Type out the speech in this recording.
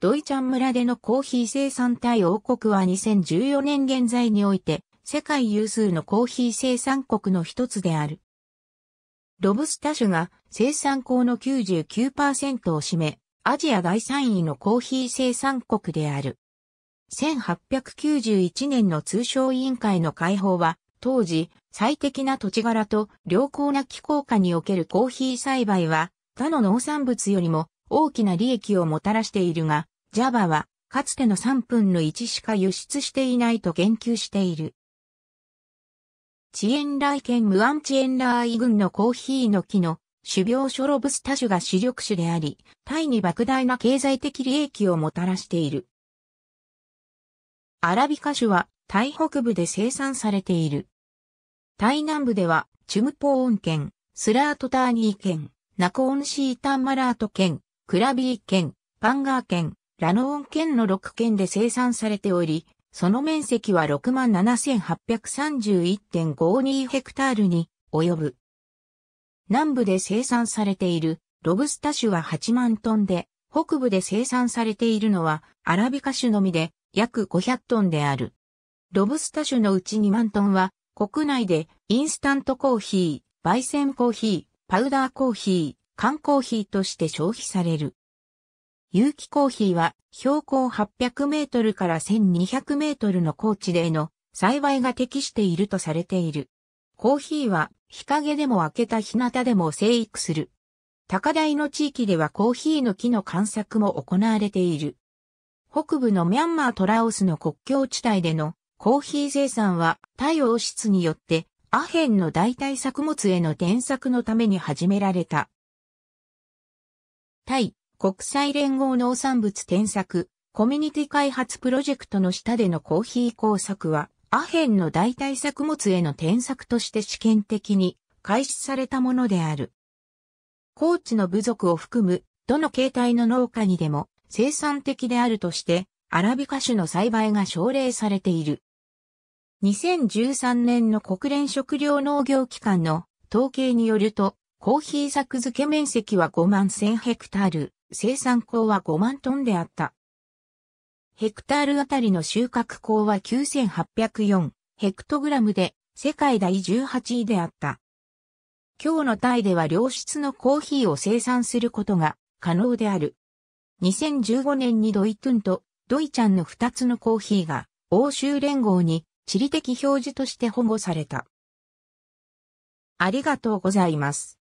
ドイチャン村でのコーヒー生産対王国は2014年現在において世界有数のコーヒー生産国の一つである。ロブスタ種が生産項の99%を占め、アジア第3位のコーヒー生産国である。1891年の通商委員会の開放は、当時、最適な土地柄と良好な気候下におけるコーヒー栽培は、他の農産物よりも大きな利益をもたらしているが、ジャバは、かつての3分の1しか輸出していないと言及している。チエンライ県ムアンチエンラーイ郡のコーヒーの木の種苗ショロブスタ種が主力種であり、タイに莫大な経済的利益をもたらしている。アラビカ種はタイ北部で生産されている。タイ南部ではチュムポーン県、スラートターニー県、ナコーンシータンマラート県、クラビー県、パンガー県、ラノーン県の6県で生産されており、その面積は67,831.52ヘクタールに及ぶ。南部で生産されているロブスタ種は8万トンで、北部で生産されているのはアラビカ種のみで約500トンである。ロブスタ種のうち2万トンは国内でインスタントコーヒー、焙煎コーヒー、パウダーコーヒー、缶コーヒーとして消費される。有機コーヒーは標高800メートルから1200メートルの高地での栽培が適しているとされている。コーヒーは日陰でも明けた日向でも生育する。高台の地域ではコーヒーの木の観測も行われている。北部のミャンマートラオスの国境地帯でのコーヒー生産は太陽質によってアヘンの代替作物への転作のために始められた。タイ、国際連合農産物添削、コミュニティ開発プロジェクトの下でのコーヒー工作は、アヘンの代替作物への添削として試験的に開始されたものである。高知の部族を含む、どの形態の農家にでも生産的であるとして、アラビカ種の栽培が奨励されている。2013年の国連食糧農業機関の統計によると、コーヒー作付け面積は5万1000ヘクタール。生産口は5万トンであった。ヘクタールあたりの収穫口は9804ヘクトグラムで世界第18位であった。今日のタイでは良質のコーヒーを生産することが可能である。2015年にドイトゥンとドイちゃんの2つのコーヒーが欧州連合に地理的表示として保護された。ありがとうございます。